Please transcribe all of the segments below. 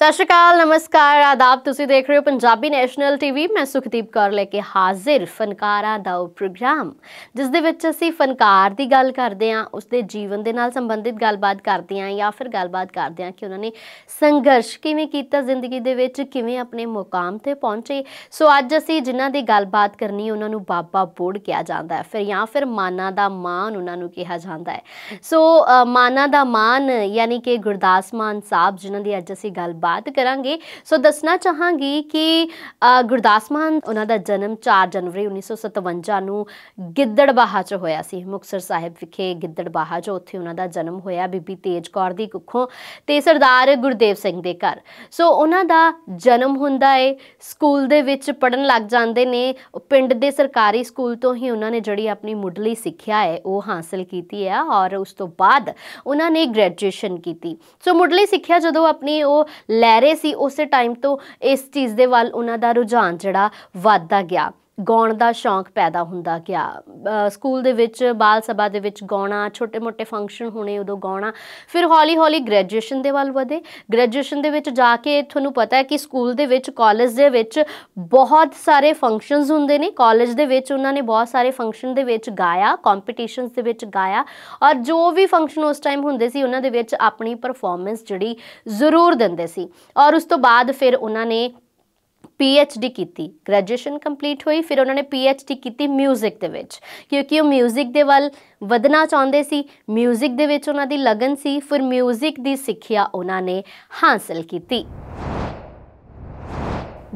ਸਤਿ ਸ਼੍ਰੀ ਅਕਾਲ ਨਮਸਕਾਰ ਆਦਾਬ ਤੁਸੀਂ ਦੇਖ ਰਹੇ ਹੋ ਪੰਜਾਬੀ ਨੈਸ਼ਨਲ ਟੀਵੀ ਮੈਂ ਸੁਖਦੀਪ ਕੌਰ ਲੈ ਕੇ ਹਾਜ਼ਰ ਫਨਕਾਰਾਂ ਦਾ ਉਹ ਪ੍ਰੋਗਰਾਮ ਜਿਸ ਦੇ ਵਿੱਚ ਅਸੀਂ ਫਨਕਾਰ ਦੀ ਗੱਲ ਕਰਦੇ ਹਾਂ ਉਸ ਦੇ ਜੀਵਨ ਦੇ ਨਾਲ ਸੰਬੰਧਿਤ ਗੱਲਬਾਤ ਕਰਦੇ ਹਾਂ ਜਾਂ ਫਿਰ ਗੱਲਬਾਤ ਕਰਦੇ ਹਾਂ ਕਿ ਉਹਨਾਂ ਨੇ ਸੰਘਰਸ਼ ਕਿਵੇਂ ਕੀਤਾ ਜ਼ਿੰਦਗੀ ਦੇ ਵਿੱਚ ਕਿਵੇਂ ਆਪਣੇ ਮੁਕਾਮ ਤੇ ਪਹੁੰਚੇ ਸੋ ਅੱਜ ਅਸੀਂ ਜਿਨ੍ਹਾਂ ਦੀ ਗੱਲਬਾਤ ਕਰਨੀ ਉਹਨਾਂ ਨੂੰ ਬਾਬਾ ਬੋੜ ਕਿਹਾ ਜਾਂਦਾ ਹੈ ਫਿਰ ਜਾਂ ਫਿਰ ਮਾਨਾ ਦਾ ਮਾਨ ਉਹਨਾਂ ਨੂੰ ਕਿਹਾ ਜਾਂਦਾ ਹੈ ਸੋ ਮਾਨਾ ਦਾ ਮਾਨ ਯਾਨੀ ਕਿ ਗੁਰਦਾਸ ਮਾਨ ਸਾਹਿਬ ਜਿਨ੍ਹਾਂ ਦੀ ਅੱਜ ਅਸੀਂ ਗੱਲਬਾਤ ਗੱਲਬਾਤ ਕਰਾਂਗੇ ਸੋ ਦੱਸਣਾ ਚਾਹਾਂਗੀ ਕਿ ਗੁਰਦਾਸ ਮਾਨ ਉਹਨਾਂ ਦਾ ਜਨਮ 4 ਜਨਵਰੀ 1957 ਨੂੰ ਗਿੱਦੜਬਾਹਾ 'ਚ ਹੋਇਆ ਸੀ ਮੁਕਸਰ ਸਾਹਿਬ ਵਿਖੇ ਗਿੱਦੜਬਾਹਾ ਜੋ ਉੱਥੇ ਉਹਨਾਂ ਦਾ ਜਨਮ ਹੋਇਆ ਬੀਬੀ ਤੇਜ ਕੌਰ ਦੀ ਕੁੱਖੋਂ ਤੇ ਸਰਦਾਰ ਗੁਰਦੇਵ ਸਿੰਘ ਦੇ ਘਰ ਸੋ ਉਹਨਾਂ ਦਾ ਜਨਮ ਹੁੰਦਾ ਏ ਸਕੂਲ ਦੇ ਵਿੱਚ ਪੜਨ ਲੱਗ ਜਾਂਦੇ ਨੇ ਪਿੰਡ ਦੇ ਸਰਕਾਰੀ ਸਕੂਲ ਤੋਂ ਹੀ ਉਹਨਾਂ ਨੇ ਜਿਹੜੀ ਆਪਣੀ ਮੁੱਢਲੀ ਸਿੱਖਿਆ ਹੈ ਉਹ ਹਾਸਲ ਕੀਤੀ ਹੈ ਔਰ ਉਸ ਤੋਂ ਬਾਅਦ ਉਹਨਾਂ ਨੇ ਗ੍ਰੈਜੂਏਸ਼ਨ ਕੀਤੀ ਸੋ ਮੁੱਢਲੀ ਸਿੱਖਿਆ ਜਦੋਂ ਆਪਣੀ ਉਹ ਲੈ ਰਹੇ ਸੀ ਉਸੇ ਟਾਈਮ ਤੋਂ ਇਸ ਚੀਜ਼ ਦੇ ਵੱਲ ਉਹਨਾਂ ਦਾ ਰੁਝਾਨ ਜਿਹੜਾ ਵੱਧਦਾ ਗਿਆ ਗਾਉਣ ਦਾ ਸ਼ੌਂਕ ਪੈਦਾ ਹੁੰਦਾ ਗਿਆ ਸਕੂਲ ਦੇ ਵਿੱਚ ਬਾਲ ਸਭਾ ਦੇ ਵਿੱਚ ਗਾਉਣਾ ਛੋਟੇ-ਮੋਟੇ ਫੰਕਸ਼ਨ ਹੋਣੇ ਉਦੋਂ ਗਾਉਣਾ ਫਿਰ ਹੌਲੀ-ਹੌਲੀ ਗ੍ਰੈਜੂਏਸ਼ਨ ਦੇ ਵੱਲ ਵਧੇ ਗ੍ਰੈਜੂਏਸ਼ਨ ਦੇ ਵਿੱਚ ਜਾ ਕੇ ਤੁਹਾਨੂੰ ਪਤਾ ਹੈ ਕਿ ਸਕੂਲ ਦੇ ਵਿੱਚ ਕਾਲਜ ਦੇ ਵਿੱਚ ਬਹੁਤ ਸਾਰੇ ਫੰਕਸ਼ਨਸ ਹੁੰਦੇ ਨੇ ਕਾਲਜ ਦੇ ਵਿੱਚ ਉਹਨਾਂ ਨੇ ਬਹੁਤ ਸਾਰੇ ਫੰਕਸ਼ਨ ਦੇ ਵਿੱਚ ਗਾਇਆ ਕੰਪੀਟੀਸ਼ਨਸ ਦੇ ਵਿੱਚ ਗਾਇਆ ਔਰ ਜੋ ਵੀ ਫੰਕਸ਼ਨ ਉਸ ਟਾਈਮ ਹੁੰਦੇ ਸੀ ਉਹਨਾਂ ਦੇ ਵਿੱਚ ਆਪਣੀ ਪਰਫਾਰਮੈਂਸ ਜਿਹੜੀ ਜ਼ਰੂਰ ਦਿੰਦੇ ਸੀ ਔਰ ਉਸ ਤੋਂ ਬਾਅਦ ਫਿਰ ਉਹਨਾਂ ਨੇ ਪੀਐਚਡੀ ਕੀਤੀ ਗ੍ਰੈਜੂਏਸ਼ਨ ਕੰਪਲੀਟ ਹੋਈ ਫਿਰ ਉਹਨਾਂ ਨੇ ਪੀਐਚਡੀ ਕੀਤੀ 뮤직 ਦੇ ਵਿੱਚ ਕਿਉਂਕਿ ਉਹ 뮤직 ਦੇ ਵੱਲ ਵਧਣਾ ਚਾਹੁੰਦੇ ਸੀ 뮤직 ਦੇ ਵਿੱਚ ਉਹਨਾਂ ਦੀ ਲਗਨ ਸੀ ਫਿਰ 뮤직 ਦੀ ਸਿੱਖਿਆ ਉਹਨਾਂ ਨੇ ਹਾਸਲ ਕੀਤੀ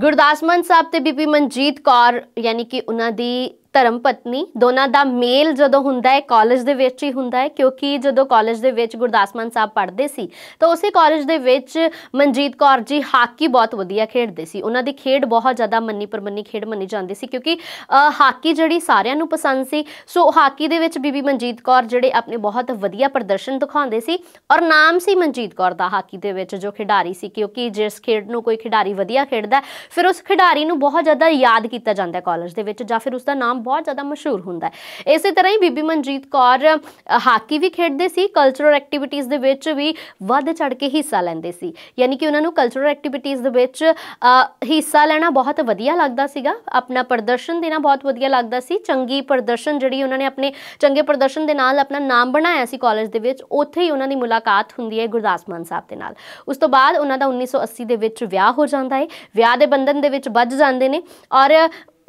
ਗੁਰਦਾਸ ਮਨ ਸਾਹਿਬ ਤੇ ਬੀਬੀ ਮਨਜੀਤ ਕੌਰ ਯਾਨੀ ਕਿ ਉਹਨਾਂ ਦੀ ਧਰਮ ਪਤਨੀ ਦੋਨਾਂ ਦਾ ਮੇਲ ਜਦੋਂ ਹੁੰਦਾ ਹੈ ਕਾਲਜ ਦੇ ਵਿੱਚ ਹੀ ਹੁੰਦਾ ਹੈ ਕਿਉਂਕਿ ਜਦੋਂ ਕਾਲਜ ਦੇ ਵਿੱਚ ਗੁਰਦਾਸ ਮਾਨ ਸਾਹਿਬ ਪੜ੍ਹਦੇ ਸੀ ਤਾਂ ਉਸੇ ਕਾਲਜ ਦੇ ਵਿੱਚ ਮਨਜੀਤ ਕੌਰ ਜੀ ਹਾਕੀ ਬਹੁਤ ਵਧੀਆ ਖੇਡਦੇ ਸੀ ਉਹਨਾਂ ਦੀ ਖੇਡ ਬਹੁਤ ਜ਼ਿਆਦਾ ਮੰਨੀ ਪਰਮੰਨੀ ਖੇਡ ਮੰਨੀ ਜਾਂਦੀ ਸੀ ਕਿਉਂਕਿ ਹਾਕੀ ਜਿਹੜੀ ਸਾਰਿਆਂ ਨੂੰ ਪਸੰਦ ਸੀ ਸੋ ਹਾਕੀ ਦੇ ਵਿੱਚ ਬੀਬੀ ਮਨਜੀਤ ਕੌਰ ਜਿਹੜੇ ਆਪਣੇ ਬਹੁਤ ਵਧੀਆ ਪ੍ਰਦਰਸ਼ਨ ਦਿਖਾਉਂਦੇ ਸੀ ਔਰ ਨਾਮ ਸੀ ਮਨਜੀਤ ਕੌਰ ਦਾ ਹਾਕੀ ਦੇ ਵਿੱਚ ਜੋ ਖਿਡਾਰੀ ਸੀ ਕਿਉਂਕਿ ਜਿਸ ਖੇਡ ਨੂੰ ਕੋਈ ਖਿਡਾਰੀ ਵਧੀਆ ਖੇਡਦਾ ਫਿਰ ਉਸ ਖਿਡਾਰੀ ਨੂੰ ਬਹੁਤ ਜ਼ਿਆਦਾ ਯਾਦ ਕੀਤਾ ਜਾਂਦਾ ਹੈ ਕਾਲਜ ਦੇ ਵਿੱਚ ਜਾਂ ਫਿਰ ਉਸ ਦਾ ਨਾਮ ਬਹੁਤ ਜ਼ਿਆਦਾ ਮਸ਼ਹੂਰ ਹੁੰਦਾ ਹੈ ਇਸੇ ਤਰ੍ਹਾਂ ਹੀ ਬੀਬੀ ਮਨਜੀਤ ਕੌਰ ਹਾਕੀ ਵੀ ਖੇਡਦੇ ਸੀ ਕਲਚਰਲ ਐਕਟੀਵਿਟੀਜ਼ ਦੇ ਵਿੱਚ ਵੀ ਵੱਧ ਚੜ ਕੇ ਹਿੱਸਾ ਲੈਂਦੇ ਸੀ ਯਾਨੀ ਕਿ ਉਹਨਾਂ ਨੂੰ ਕਲਚਰਲ ਐਕਟੀਵਿਟੀਜ਼ ਦੇ ਵਿੱਚ ਹਿੱਸਾ ਲੈਣਾ ਬਹੁਤ ਵਧੀਆ ਲੱਗਦਾ ਸੀਗਾ ਆਪਣਾ ਪ੍ਰਦਰਸ਼ਨ ਦੇਣਾ ਬਹੁਤ ਵਧੀਆ ਲੱਗਦਾ ਸੀ ਚੰਗੀ ਪ੍ਰਦਰਸ਼ਨ ਜਿਹੜੀ ਉਹਨਾਂ ਨੇ ਆਪਣੇ ਚੰਗੇ ਪ੍ਰਦਰਸ਼ਨ ਦੇ ਨਾਲ ਆਪਣਾ ਨਾਮ ਬਣਾਇਆ ਸੀ ਕਾਲਜ ਦੇ ਵਿੱਚ ਉੱਥੇ ਹੀ ਉਹਨਾਂ ਦੀ ਮੁਲਾਕਾਤ ਹੁੰਦੀ ਹੈ ਗੁਰਦਾਸ ਮਾਨ ਸਾਹਿਬ ਦੇ ਨਾਲ ਉਸ ਤੋਂ ਬਾਅਦ ਉਹਨਾਂ ਦਾ 1980 ਦੇ ਵਿੱਚ ਵਿਆਹ ਹੋ ਜਾਂਦਾ ਹੈ ਵਿਆਹ ਦੇ ਬੰਧਨ ਦੇ ਵਿੱਚ ਵੱਜ ਜਾਂਦੇ ਨੇ ਔਰ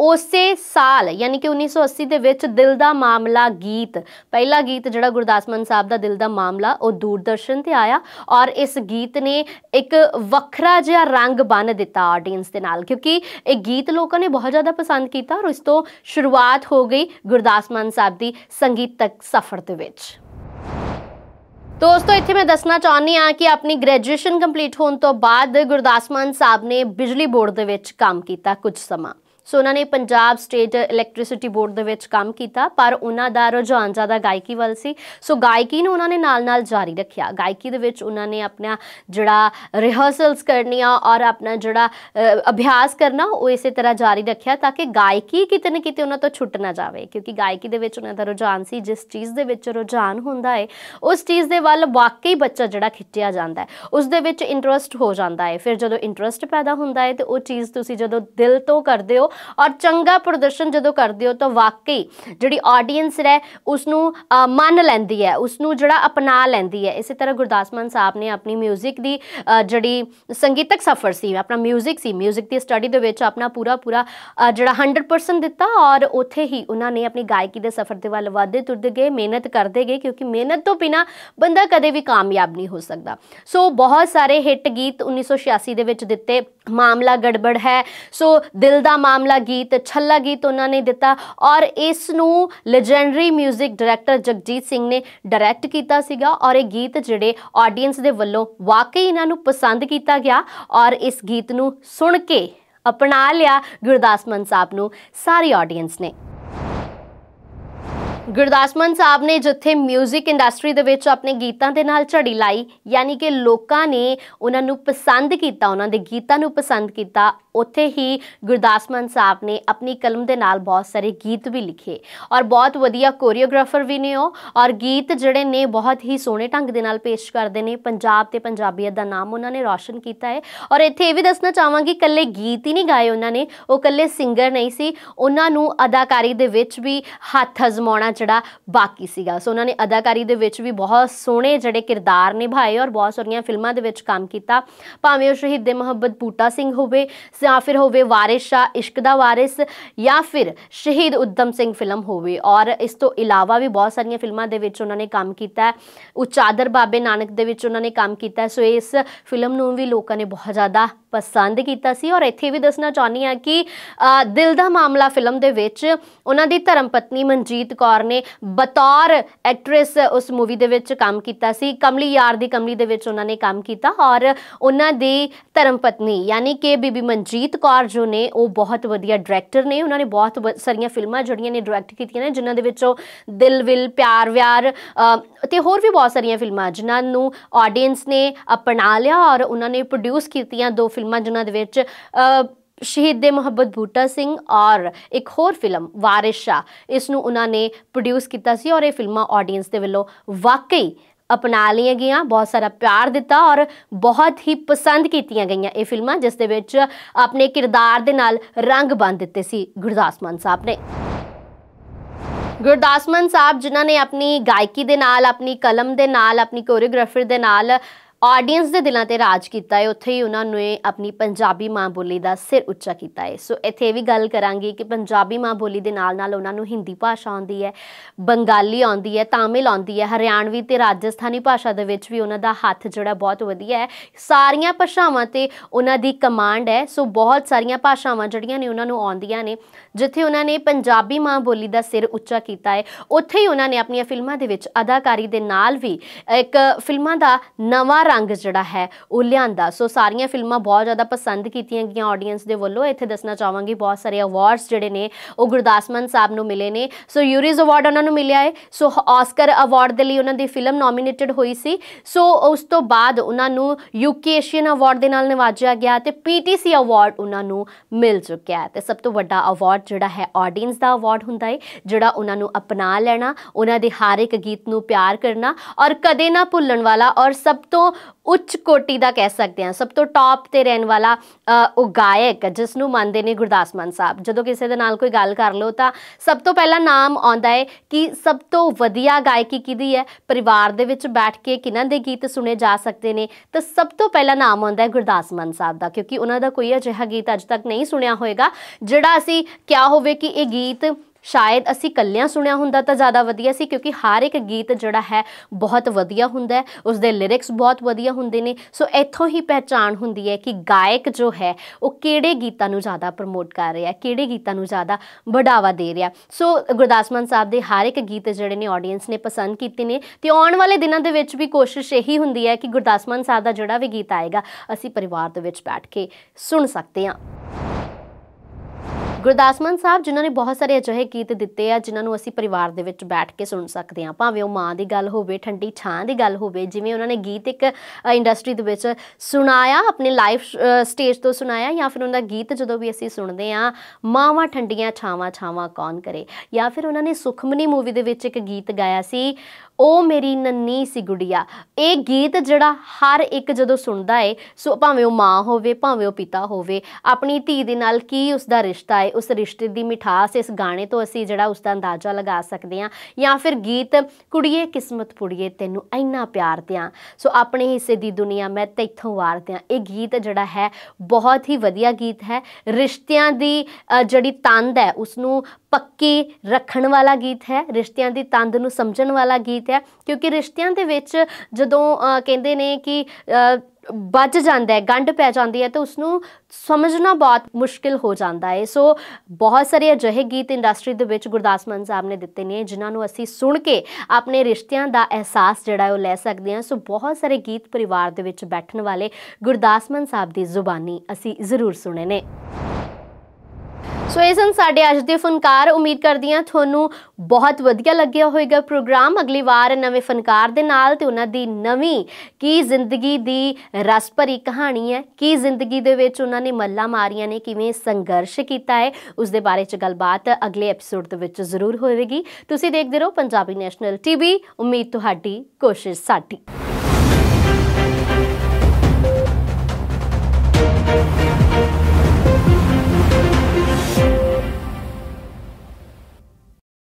ਉਸੇ ਸਾਲ ਯਾਨੀ ਕਿ 1980 ਦੇ ਵਿੱਚ ਦਿਲ ਦਾ ਮਾਮਲਾ ਗੀਤ ਪਹਿਲਾ ਗੀਤ ਜਿਹੜਾ ਗੁਰਦਾਸ ਮਾਨ ਸਾਹਿਬ ਦਾ ਦਿਲ ਦਾ ਮਾਮਲਾ ਉਹ ਦੂਰਦਰਸ਼ਨ ਤੇ ਆਇਆ ਔਰ ਇਸ ਗੀਤ ਨੇ ਇੱਕ ਵੱਖਰਾ ਜਿਹਾ ਰੰਗ ਬਨ ਦਿੱਤਾ ਆਡੀਅנס ਦੇ ਨਾਲ ਕਿਉਂਕਿ ਇਹ ਗੀਤ ਲੋਕਾਂ ਨੇ ਬਹੁਤ ਜ਼ਿਆਦਾ ਪਸੰਦ ਕੀਤਾ ਔਰ ਇਸ ਤੋਂ ਸ਼ੁਰੂਆਤ ਹੋ ਗਈ ਗੁਰਦਾਸ ਮਾਨ ਸਾਹਿਬ ਦੀ ਸੰਗੀਤਕ ਸਫ਼ਰ ਦੇ ਵਿੱਚ ਦੋਸਤੋ ਇੱਥੇ ਮੈਂ ਦੱਸਣਾ ਚਾਹੁੰਦੀ ਆ ਕਿ ਆਪਣੀ ਗ੍ਰੈਜੂਏਸ਼ਨ ਕੰਪਲੀਟ ਹੋਣ ਤੋਂ ਬਾਅਦ ਗੁਰਦਾਸ ਮਾਨ ਸਾਹਿਬ ਨੇ ਬਿਜਲੀ ਬੋਰਡ ਦੇ ਵਿੱਚ ਕੰਮ ਕੀਤਾ ਕੁਝ ਸਮਾਂ ਸੋ ਉਹਨਾਂ ਨੇ ਪੰਜਾਬ ਸਟੇਟ ਇਲੈਕਟ੍ਰਿਸਿਟੀ ਬੋਰਡ ਦੇ ਵਿੱਚ ਕੰਮ ਕੀਤਾ ਪਰ ਉਹਨਾਂ ਦਾ ਰੁਝਾਨ ਜ਼ਿਆਦਾ ਗਾਇਕੀ ਵੱਲ ਸੀ ਸੋ ਗਾਇਕੀ ਨੂੰ ਉਹਨਾਂ ਨੇ ਨਾਲ-ਨਾਲ ਜਾਰੀ ਰੱਖਿਆ ਗਾਇਕੀ ਦੇ ਵਿੱਚ ਉਹਨਾਂ ਨੇ ਆਪਣਾ ਜਿਹੜਾ ਰਿਹਰਸਲਸ ਕਰਨੀਆਂ ਔਰ ਆਪਣਾ ਜਿਹੜਾ ਅਭਿਆਸ ਕਰਨਾ ਉਹ ਇਸੇ ਤਰ੍ਹਾਂ ਜਾਰੀ ਰੱਖਿਆ ਤਾਂ ਕਿ ਗਾਇਕੀ ਕਿਤੇ ਨਾ ਕਿਤੇ ਉਹਨਾਂ ਤੋਂ ਛੁੱਟ ਨਾ ਜਾਵੇ ਕਿਉਂਕਿ ਗਾਇਕੀ ਦੇ ਵਿੱਚ ਉਹਨਾਂ ਦਾ ਰੁਝਾਨ ਸੀ ਜਿਸ ਚੀਜ਼ ਦੇ ਵਿੱਚ ਰੁਝਾਨ ਹੁੰਦਾ ਹੈ ਉਸ ਚੀਜ਼ ਦੇ ਵੱਲ ਵਾਕਈ ਬੱਚਾ ਜਿਹੜਾ ਖਿੱਚਿਆ ਜਾਂਦਾ ਹੈ ਉਸ ਦੇ ਵਿੱਚ ਇੰਟਰਸਟ ਹੋ ਜਾਂਦਾ ਹੈ ਫਿਰ ਜਦੋਂ ਇੰਟਰਸਟ ਪੈਦਾ ਹੁੰਦਾ ਹੈ ਤੇ ਉਹ ਚੀਜ਼ ਤੁਸੀਂ ਜਦੋਂ ਦਿਲ ਤੋਂ ਕਰਦੇ ਹੋ ਔਰ ਚੰਗਾ ਪ੍ਰਦਰਸ਼ਨ ਜਦੋਂ ਕਰਦੇ ਹੋ ਤਾਂ ਵਾਕਈ ਜਿਹੜੀ ਆਡੀਅנס ਹੈ ਉਸ ਨੂੰ ਮੰਨ ਲੈਂਦੀ ਹੈ ਉਸ ਨੂੰ ਜਿਹੜਾ ਅਪਣਾ ਲੈਂਦੀ ਹੈ ਇਸੇ ਤਰ੍ਹਾਂ ਗੁਰਦਾਸ ਮਾਨ ਸਾਹਿਬ ਨੇ ਆਪਣੀ 뮤직 ਦੀ ਜਿਹੜੀ ਸੰਗੀਤਕ ਸਫ਼ਰ ਸੀ ਆਪਣਾ 뮤직 ਸੀ 뮤직 ਦੀ ਸਟੱਡੀ ਦੇ ਵਿੱਚ ਆਪਣਾ ਪੂਰਾ ਪੂਰਾ ਜਿਹੜਾ 100% ਦਿੱਤਾ ਔਰ ਉੱਥੇ ਹੀ ਉਹਨਾਂ ਨੇ ਆਪਣੀ ਗਾਇਕੀ ਦੇ ਸਫ਼ਰ ਦੇ ਵੱਲ ਵਧਦੇ ਤੁਰਦੇ ਗਏ ਮਿਹਨਤ ਕਰਦੇ ਗਏ ਕਿਉਂਕਿ ਮਿਹਨਤ ਤੋਂ ਬਿਨਾ ਬੰਦਾ ਕਦੇ ਵੀ ਕਾਮਯਾਬ ਨਹੀਂ ਹੋ ਸਕਦਾ ਸੋ ਬਹੁਤ ਸਾਰੇ ਹਿੱਟ ਗੀਤ 1986 ਦੇ ਵਿੱਚ ਦਿੱਤੇ ਮਾਮਲਾ ਗੜਬੜ ਹੈ ਸੋ ਦਿਲ ਦਾ ਮਾਮਲਾ ਕਮਲਾ ਗੀਤ ਛੱਲਾ ਗੀਤ ਉਹਨਾਂ ਨੇ ਦਿੱਤਾ ਔਰ ਇਸ ਨੂੰ ਲੈਜੈਂਡਰੀ 뮤직 ਡਾਇਰੈਕਟਰ ਜਗਜੀਤ ਸਿੰਘ ਨੇ ਡਾਇਰੈਕਟ ਕੀਤਾ ਸੀਗਾ ਔਰ ਇਹ ਗੀਤ ਜਿਹੜੇ ਆਡੀਅנס ਦੇ ਵੱਲੋਂ ਵਾਕਈ ਇਹਨਾਂ ਨੂੰ ਪਸੰਦ ਕੀਤਾ ਗਿਆ ਔਰ ਇਸ ਗੀਤ ਨੂੰ ਸੁਣ ਕੇ ਅਪਣਾ ਲਿਆ ਗੁਰਦਾਸ ਮਨ ਸਾਹਿਬ ਨੂੰ ਸਾਰੀ ਆਡੀਅנס ਨੇ ਗੁਰਦਾਸਮਨ ਸਾਹਿਬ ਨੇ ਜਿੱਥੇ 뮤직 ਇੰਡਸਟਰੀ ਦੇ ਵਿੱਚ ਆਪਣੇ ਗੀਤਾਂ ਦੇ ਨਾਲ ਝੜੀ ਲਾਈ ਯਾਨੀ ਕਿ ਲੋਕਾਂ ਨੇ ਉਹਨਾਂ ਨੂੰ ਪਸੰਦ ਕੀਤਾ ਉਹਨਾਂ ਦੇ ਗੀਤਾਂ ਨੂੰ ਪਸੰਦ ਕੀਤਾ ਉੱਥੇ ਹੀ ਗੁਰਦਾਸਮਨ ਸਾਹਿਬ ਨੇ ਆਪਣੀ ਕਲਮ ਦੇ ਨਾਲ ਬਹੁਤ ਸਾਰੇ ਗੀਤ ਵੀ ਲਿਖੇ ਔਰ ਬਹੁਤ ਵਧੀਆ ਕੋਰੀਓਗ੍ਰਾਫਰ ਵੀ ਨੇ ਉਹ ਔਰ ਗੀਤ ਜਿਹੜੇ ਨੇ ਬਹੁਤ ਹੀ ਸੋਹਣੇ ਢੰਗ ਦੇ ਨਾਲ ਪੇਸ਼ ਕਰਦੇ ਨੇ ਪੰਜਾਬ ਤੇ ਪੰਜਾਬੀਅਤ ਦਾ ਨਾਮ ਉਹਨਾਂ ਨੇ ਰੌਸ਼ਨ ਕੀਤਾ ਹੈ ਔਰ ਇੱਥੇ ਇਹ ਵੀ ਦੱਸਣਾ ਚਾਹਾਂਗੀ ਕੱਲੇ ਗੀਤ ਹੀ ਨਹੀਂ ਗਾਏ ਉਹਨਾਂ ਨੇ ਉਹ ਕੱਲੇ ਸਿੰਗਰ ਨਹੀਂ ਸੀ ਉਹਨਾਂ ਨੂੰ ਅਦਾਕਾਰੀ ਦੇ ਵਿੱਚ ਵੀ ਹੱਥ ਅਜ਼ਮਾਉਣਾ ਜਿਹੜਾ ਬਾਕੀ ਸੀਗਾ ਸੋ ਉਹਨਾਂ ਨੇ ਅਦਾਕਾਰੀ ਦੇ ਵਿੱਚ ਵੀ ਬਹੁਤ ਸੋਹਣੇ ਜਿਹੜੇ ਕਿਰਦਾਰ ਨਿਭਾਏ ਔਰ ਬਹੁਤ ਸਾਰੀਆਂ ਫਿਲਮਾਂ ਦੇ ਵਿੱਚ ਕੰਮ ਕੀਤਾ ਭਾਵੇਂ ਉਹ ਸ਼ਹੀਦ ਦੇ ਮੁਹੱਬਤ ਬੂਟਾ ਸਿੰਘ ਹੋਵੇ ਜਾਂ ਫਿਰ ਹੋਵੇ ਵਾਰਿਸ ਸ਼ਾ ਇਸ਼ਕ ਦਾ ਵਾਰਿਸ ਜਾਂ ਫਿਰ ਸ਼ਹੀਦ ਉਦਮ ਸਿੰਘ ਫਿਲਮ ਹੋਵੇ ਔਰ ਇਸ ਤੋਂ ਇਲਾਵਾ ਵੀ ਬਹੁਤ ਸਾਰੀਆਂ ਫਿਲਮਾਂ ਦੇ ਵਿੱਚ ਉਹਨਾਂ ਨੇ ਕੰਮ ਕੀਤਾ ਉਚਾਦਰ ਬਾਬੇ ਨਾਨਕ ਦੇ ਵਿੱਚ ਉਹਨਾਂ ਨੇ ਕੰਮ ਕੀਤਾ ਸੋ ਇਸ ਫਿਲਮ ਨੂੰ ਵੀ ਲੋਕਾਂ ਨੇ ਬਹੁਤ ਜ਼ਿਆਦਾ ਪਸੰਦ ਕੀਤਾ ਸੀ ਔਰ ਇੱਥੇ ਵੀ ਦੱਸਣਾ ਚਾਹੁੰਦੀ ਆ ਕਿ ਦਿਲ ਦਾ ਮਾਮਲਾ ਫਿਲਮ ਦੇ ਵਿੱਚ ਉਹਨਾਂ ਦੀ ਧਰਮ ਪਤਨੀ ਮਨਜੀਤ ਕੌਰ ਨੇ ਬਤੌਰ ਐਕਟ੍ਰੈਸ ਉਸ ਮੂਵੀ ਦੇ ਵਿੱਚ ਕੰਮ ਕੀਤਾ ਸੀ ਕਮਲੀ ਯਾਰ ਦੀ ਕਮਲੀ ਦੇ ਵਿੱਚ ਉਹਨਾਂ ਨੇ ਕੰਮ ਕੀਤਾ ਔਰ ਉਹਨਾਂ ਦੀ ਧਰਮ ਪਤਨੀ ਯਾਨੀ ਕਿ ਬੀਬੀ ਮਨਜੀਤ ਕੌਰ ਜੋ ਨੇ ਉਹ ਬਹੁਤ ਵਧੀਆ ਡਾਇਰੈਕਟਰ ਨੇ ਉਹਨਾਂ ਨੇ ਬਹੁਤ ਸਾਰੀਆਂ ਫਿਲਮਾਂ ਜਿਹੜੀਆਂ ਨੇ ਡਾਇਰੈਕਟ ਕੀਤੀਆਂ ਨੇ ਜਿਨ੍ਹਾਂ ਦੇ ਵਿੱਚੋਂ ਦਿਲ ਵਿਲ ਪਿਆਰ ਵਿਆਰ ਤੇ ਹੋਰ ਵੀ ਬਹੁਤ ਸਾਰੀਆਂ ਫਿਲਮਾਂ ਜਿਨ੍ਹਾਂ ਨੂੰ ਆਡੀਅנס ਨੇ ਅਪਣਾ ਲਿਆ ਔਰ ਉਹਨਾਂ ਨੇ ਪ੍ਰੋਡਿਊਸ ਕੀਤੀਆਂ ਦੋ ਫਿਲਮਾਂ ਜਿਨ੍ਹਾਂ ਦੇ ਵਿੱਚ ਸ਼ਹੀਦ ਦੇ ਮੁਹੱਬਤ ਬੂਟਾ ਸਿੰਘ ਔਰ ਇੱਕ ਹੋਰ ਫਿਲਮ ਵਾਰਿਸ਼ਾ ਇਸ ਨੂੰ ਉਹਨਾਂ ਨੇ ਪ੍ਰੋਡਿਊਸ ਕੀਤਾ ਸੀ ਔਰ ਇਹ ਫਿਲਮਾਂ ਆਡੀਅנס ਦੇ ਵੱਲੋਂ ਵਾਕਈ ਅਪਣਾ ਲਈਆਂ ਗਈਆਂ ਬਹੁਤ ਸਾਰਾ ਪਿਆਰ ਦਿੱਤਾ ਔਰ ਬਹੁਤ ਹੀ ਪਸੰਦ ਕੀਤੀਆਂ ਗਈਆਂ ਇਹ ਫਿਲਮਾਂ ਜਿਸ ਦੇ ਵਿੱਚ ਆਪਣੇ ਕਿਰਦਾਰ ਦੇ ਨਾਲ ਰੰਗ ਬੰਨ ਦਿੱਤੇ ਸੀ ਗੁਰਦਾਸ ਮਾਨ ਸਾਹਿਬ ਨੇ ਗੁਰਦਾਸ ਮਾਨ ਸਾਹਿਬ ਜਿਨ੍ਹਾਂ ਨੇ ਆਪਣੀ ਗਾਇਕੀ ਦੇ ਨਾਲ ਆਪਣੀ ਕਲਮ ਦੇ ਨਾਲ ਆਪਣੀ ਕੋਰੀਓਗ੍ਰਾਫਰ ਦੇ ਨਾਲ ਆਡੀਅנס ਦੇ ਦਿਲਾਂ ਤੇ ਰਾਜ ਕੀਤਾ ਹੈ ਉੱਥੇ ਹੀ ਉਹਨਾਂ ਨੇ ਆਪਣੀ ਪੰਜਾਬੀ ਮਾਂ ਬੋਲੀ ਦਾ ਸਿਰ ਉੱਚਾ ਕੀਤਾ ਹੈ ਸੋ ਇੱਥੇ ਵੀ ਗੱਲ ਕਰਾਂਗੇ ਕਿ ਪੰਜਾਬੀ ਮਾਂ ਬੋਲੀ ਦੇ ਨਾਲ ਨਾਲ ਉਹਨਾਂ ਨੂੰ ਹਿੰਦੀ ਭਾਸ਼ਾ ਆਉਂਦੀ ਹੈ ਬੰਗਾਲੀ ਆਉਂਦੀ ਹੈ ਤਾਮਿਲ ਆਉਂਦੀ ਹੈ ਹਰਿਆਣਵੀ ਤੇ ਰਾਜਸਥਾਨੀ ਭਾਸ਼ਾ ਦੇ ਵਿੱਚ ਵੀ ਉਹਨਾਂ ਦਾ ਹੱਥ ਜਿਹੜਾ ਬਹੁਤ ਵਧੀਆ ਹੈ ਸਾਰੀਆਂ ਭਾਸ਼ਾਵਾਂ ਤੇ ਉਹਨਾਂ ਦੀ ਕਮਾਂਡ ਹੈ ਸੋ ਬਹੁਤ ਸਾਰੀਆਂ ਭਾਸ਼ਾਵਾਂ ਜਿਹੜੀਆਂ ਨੇ ਉਹਨਾਂ ਨੂੰ ਆਉਂਦੀਆਂ ਨੇ ਜਿੱਥੇ ਉਹਨਾਂ ਨੇ ਪੰਜਾਬੀ ਮਾਂ ਬੋਲੀ ਦਾ ਸਿਰ ਉੱਚਾ ਕੀਤਾ ਹੈ ਉੱਥੇ ਹੀ ਉਹਨਾਂ ਨੇ ਆਪਣੀਆਂ ਫਿਲਮਾਂ ਦੇ ਵਿੱਚ ਅਦਾਕਾਰੀ ਦੇ ਨਾਲ ਵੀ ਇੱਕ ਫਿਲਮਾਂ ਦਾ ਨਵਾਂ ਰੰਗ ਜਿਹੜਾ ਹੈ ਉਹ ਲਿਆਂਦਾ ਸੋ ਸਾਰੀਆਂ ਫਿਲਮਾਂ ਬਹੁਤ ਜ਼ਿਆਦਾ ਪਸੰਦ ਕੀਤੀਆਂ ਗਈਆਂ ਆਡੀਅנס ਦੇ ਵੱਲੋਂ ਇੱਥੇ ਦੱਸਣਾ ਚਾਹਾਂਗੀ ਬਹੁਤ ਸਾਰੇ ਅਵਾਰਡਸ ਜਿਹੜੇ ਨੇ ਉਹ ਗੁਰਦਾਸ ਮਾਨ ਸਾਹਿਬ ਨੂੰ ਮਿਲੇ ਨੇ ਸੋ ਯੂਰੀਜ਼ ਅਵਾਰਡ ਉਹਨਾਂ ਨੂੰ ਮਿਲਿਆ ਹੈ ਸੋ ਆਸਕਰ ਅਵਾਰਡ ਦੇ ਲਈ ਉਹਨਾਂ ਦੀ ਫਿਲਮ ਨੋਮੀਨੇਟਡ ਹੋਈ ਸੀ ਸੋ ਉਸ ਤੋਂ ਬਾਅਦ ਉਹਨਾਂ ਨੂੰ ਯੂਕੇ ਏਸ਼ੀਅਨ ਅਵਾਰਡ ਦੇ ਨਾਲ ਨਿਵਾਜਿਆ ਗਿਆ ਤੇ ਪੀਟੀਸੀ ਅਵਾਰਡ ਉਹਨਾਂ ਨੂੰ ਮਿਲ ਚੁੱਕਿਆ ਹੈ ਤੇ ਸਭ ਤੋਂ ਵੱਡਾ ਅਵਾਰਡ ਜਿਹੜਾ ਹੈ ਆਡੀਅנס ਦਾ ਅਵਾਰਡ ਹੁੰਦਾ ਹੈ ਜਿਹੜਾ ਉਹਨਾਂ ਨੂੰ ਅਪਣਾ ਲੈਣਾ ਉਹਨਾਂ ਦੇ ਹਰ ਇੱਕ ਗੀਤ ਨੂੰ ਪਿਆਰ ਕਰਨਾ ਔਰ ਕਦੇ ਨਾ ਭੁੱਲਣ ਵਾਲਾ ਔਰ ਸਭ ਤੋਂ ਉੱਚ ਕੋਟੀ ਦਾ ਕਹਿ ਸਕਦੇ ਹਾਂ ਸਭ ਤੋਂ ਟਾਪ ਤੇ ਰਹਿਣ ਵਾਲਾ ਉਹ ਗਾਇਕ ਜਿਸ ਨੂੰ ਮੰਨਦੇ ਨੇ ਗੁਰਦਾਸ ਮਾਨ ਸਾਹਿਬ ਜਦੋਂ ਕਿਸੇ ਦੇ ਨਾਲ ਕੋਈ ਗੱਲ ਕਰ ਲੋ ਤਾਂ ਸਭ ਤੋਂ ਪਹਿਲਾਂ ਨਾਮ ਆਉਂਦਾ ਹੈ ਕਿ ਸਭ ਤੋਂ ਵਧੀਆ ਗਾਇਕੀ ਕਿਹਦੀ ਹੈ ਪਰਿਵਾਰ ਦੇ ਵਿੱਚ ਬੈਠ ਕੇ ਕਿਨਾਂ ਦੇ ਗੀਤ ਸੁਣੇ ਜਾ ਸਕਦੇ ਨੇ ਤਾਂ ਸਭ ਤੋਂ ਪਹਿਲਾਂ ਨਾਮ ਆਉਂਦਾ ਹੈ ਗੁਰਦਾਸ ਮਾਨ ਸਾਹਿਬ ਦਾ ਕਿਉਂਕਿ ਉਹਨਾਂ ਦਾ ਕੋਈ ਅਜਿਹਾ ਗੀਤ ਅੱਜ ਤੱਕ ਨਹੀਂ ਸੁਣਿਆ ਹੋਵੇਗਾ ਜਿਹੜਾ ਅਸੀਂ ਕਿਹਾ ਹੋਵੇ ਕਿ ਇਹ ਗੀਤ ਸ਼ਾਇਦ ਅਸੀਂ ਕੱਲਿਆਂ ਸੁਣਿਆ ਹੁੰਦਾ ਤਾਂ ਜ਼ਿਆਦਾ ਵਧੀਆ ਸੀ ਕਿਉਂਕਿ ਹਰ ਇੱਕ ਗੀਤ ਜਿਹੜਾ ਹੈ ਬਹੁਤ ਵਧੀਆ ਹੁੰਦਾ ਹੈ ਉਸ ਦੇ ਲਿਰਿਕਸ ਬਹੁਤ ਵਧੀਆ ਹੁੰਦੇ ਨੇ ਸੋ ਇੱਥੋਂ ਹੀ ਪਹਿਚਾਨ ਹੁੰਦੀ ਹੈ ਕਿ ਗਾਇਕ ਜੋ ਹੈ ਉਹ ਕਿਹੜੇ ਗੀਤਾਂ ਨੂੰ ਜ਼ਿਆਦਾ ਪ੍ਰਮੋਟ ਕਰ ਰਿਹਾ ਹੈ ਕਿਹੜੇ ਗੀਤਾਂ ਨੂੰ ਜ਼ਿਆਦਾ ਵਡਾਵਾ ਦੇ ਰਿਹਾ ਸੋ ਗੁਰਦਾਸ ਮਾਨ ਸਾਹਿਬ ਦੇ ਹਰ ਇੱਕ ਗੀਤ ਜਿਹੜੇ ਨੇ ਆਡੀਅנס ਨੇ ਪਸੰਦ ਕੀਤੇ ਨੇ ਤੇ ਆਉਣ ਵਾਲੇ ਦਿਨਾਂ ਦੇ ਵਿੱਚ ਵੀ ਕੋਸ਼ਿਸ਼ ਇਹੀ ਹੁੰਦੀ ਹੈ ਕਿ ਗੁਰਦਾਸ ਮਾਨ ਸਾਹਿਬ ਦਾ ਜਿਹੜਾ ਵੀ ਗੀਤ ਆਏਗਾ ਅਸੀਂ ਪਰਿਵਾਰ ਦੇ ਵਿੱਚ ਬੈਠ ਕੇ ਸੁਣ ਸਕਦੇ ਹਾਂ ਗੁਰਦਾਸ ਮਾਨ ਸਾਹਿਬ ਜਿਨ੍ਹਾਂ ਨੇ ਬਹੁਤ ਸਾਰੇ ਅਜਿਹੇ ਗੀਤ ਦਿੱਤੇ ਆ ਜਿਨ੍ਹਾਂ ਨੂੰ ਅਸੀਂ ਪਰਿਵਾਰ ਦੇ ਵਿੱਚ ਬੈਠ ਕੇ ਸੁਣ ਸਕਦੇ ਆ ਭਾਵੇਂ ਉਹ ਮਾਂ ਦੀ ਗੱਲ ਹੋਵੇ ਠੰਡੀ ਛਾਂ ਦੀ ਗੱਲ ਹੋਵੇ ਜਿਵੇਂ ਉਹਨਾਂ ਨੇ ਗੀਤ ਇੱਕ ਇੰਡਸਟਰੀ ਦੇ ਵਿੱਚ ਸੁਣਾਇਆ ਆਪਣੇ ਲਾਈਵ ਸਟੇਜ ਤੋਂ ਸੁਣਾਇਆ ਜਾਂ ਫਿਰ ਉਹਨਾਂ ਦਾ ਗੀਤ ਜਦੋਂ ਵੀ ਅਸੀਂ ਸੁਣਦੇ ਆ ਮਾਵਾ ਠੰਡੀਆਂ ਛਾਵਾਂ ਛਾਵਾਂ ਕੌਣ ਕਰੇ ਜਾਂ ਫਿਰ ਉਹਨਾਂ ਨੇ ਸੁਖਮਨੀ ਮੂਵੀ ਦੇ ਵਿੱਚ ਇੱਕ ਗੀਤ ਗਾਇਆ ਸੀ ਉਹ ਮੇਰੀ ਨੰਨੀ ਸੀ ਗੁੜੀਆ ਇਹ ਗੀਤ ਜਿਹੜਾ ਹਰ ਇੱਕ ਜਦੋਂ ਸੁਣਦਾ ਏ ਸੋ ਭਾਵੇਂ ਉਹ ਮਾਂ ਹੋਵੇ ਭਾਵੇਂ ਉਹ ਪਿਤਾ ਹੋਵੇ ਆਪਣੀ ਧੀ ਦੇ ਨਾਲ ਕੀ ਉਸ ਦਾ ਰਿਸ਼ਤਾ ਏ ਉਸ ਰਿਸ਼ਤੇ ਦੀ ਮਿਠਾਸ ਇਸ ਗਾਣੇ ਤੋਂ ਅਸੀਂ ਜਿਹੜਾ ਉਸ ਦਾ ਅੰਦਾਜ਼ਾ ਲਗਾ ਸਕਦੇ ਆ ਜਾਂ ਫਿਰ ਗੀਤ ਕੁੜੀਏ ਕਿਸਮਤ ਪੁੜੀਏ ਤੈਨੂੰ ਐਨਾ ਪਿਆਰ ਦਿਆਂ ਸੋ ਆਪਣੇ ਹਿੱਸੇ ਦੀ ਦੁਨੀਆ ਮੈਂ ਤੈਥੋਂ ਵਾਰ ਦਿਆਂ ਇਹ ਗੀਤ ਜਿਹੜਾ ਹੈ ਬਹੁਤ ਹੀ ਵਧੀਆ ਗੀਤ ਹੈ ਰਿਸ਼ਤਿਆਂ ਦੀ ਜਿਹੜੀ ਤੰਦ ਹੈ ਉਸ ਨੂੰ ਪੱਕੀ ਰੱਖਣ ਵਾਲਾ ਗੀਤ ਹੈ ਰਿਸ਼ਤਿਆਂ ਦੀ ਤੰਦ ਨੂੰ ਸਮਝਣ ਵਾਲਾ ਗੀਤ ਕੀਤਾ ਕਿਉਂਕਿ ਰਿਸ਼ਤਿਆਂ ਦੇ ਵਿੱਚ ਜਦੋਂ ਕਹਿੰਦੇ ਨੇ ਕਿ ਵੱਜ ਜਾਂਦਾ ਹੈ ਗੰਢ ਪੈ ਜਾਂਦੀ ਹੈ ਤੇ ਉਸ ਨੂੰ ਸਮਝਣਾ ਬਹੁਤ ਮੁਸ਼ਕਿਲ ਹੋ ਜਾਂਦਾ ਹੈ ਸੋ ਬਹੁਤ ਸਾਰੇ ਅਜਿਹੇ ਗੀਤ ਇੰਡਸਟਰੀ ਦੇ ਵਿੱਚ ਗੁਰਦਾਸ ਮਾਨ ਸਾਹਿਬ ਨੇ ਦਿੱਤੇ ਨੇ ਜਿਨ੍ਹਾਂ ਨੂੰ ਅਸੀਂ ਸੁਣ ਕੇ ਆਪਣੇ ਰਿਸ਼ਤਿਆਂ ਦਾ ਅਹਿਸਾਸ ਜਿਹੜਾ ਉਹ ਲੈ ਸਕਦੇ ਹਾਂ ਸੋ ਬਹੁਤ ਸਾਰੇ ਗੀਤ ਪਰਿਵਾਰ ਦੇ ਵਿੱਚ ਬੈਠਣ ਵਾਲੇ ਗੁਰਦਾਸ ਮਾਨ ਸਾਹਿਬ ਦੀ ਜ਼ੁਬਾਨੀ ਅਸੀਂ ਜ਼ਰੂਰ ਸੁਣੇ ਨੇ ਸੋ ਇਹ ਸੰ ਸਾਡੇ ਅੱਜ ਦੇ ਫਨਕਾਰ ਉਮੀਦ ਕਰਦੀ ਆ ਤੁਹਾਨੂੰ ਬਹੁਤ ਵਧੀਆ ਲੱਗਿਆ ਹੋਵੇਗਾ ਪ੍ਰੋਗਰਾਮ ਅਗਲੀ ਵਾਰ ਨਵੇਂ ਫਨਕਾਰ ਦੇ ਨਾਲ ਤੇ ਉਹਨਾਂ ਦੀ ਨਵੀਂ ਕੀ ਜ਼ਿੰਦਗੀ ਦੀ ਰਸ ਭਰੀ ਕਹਾਣੀ ਹੈ ਕੀ ਜ਼ਿੰਦਗੀ ਦੇ ਵਿੱਚ ਉਹਨਾਂ ਨੇ ਮੱਲਾ ਮਾਰੀਆਂ ਨੇ ਕਿਵੇਂ ਸੰਘਰਸ਼ ਕੀਤਾ ਹੈ ਉਸ ਦੇ ਬਾਰੇ ਚ ਗੱਲਬਾਤ ਅਗਲੇ ਐਪੀਸੋਡ ਦੇ ਵਿੱਚ ਜ਼ਰੂਰ ਹੋਵੇਗੀ ਤੁਸੀਂ ਦੇਖਦੇ ਰਹੋ ਪੰਜਾਬੀ ਨੈਸ਼ਨਲ ਟੀਵੀ ਉਮੀਦ ਤੁਹਾਡੀ ਕੋਸ਼ਿਸ਼ ਸਾਡੀ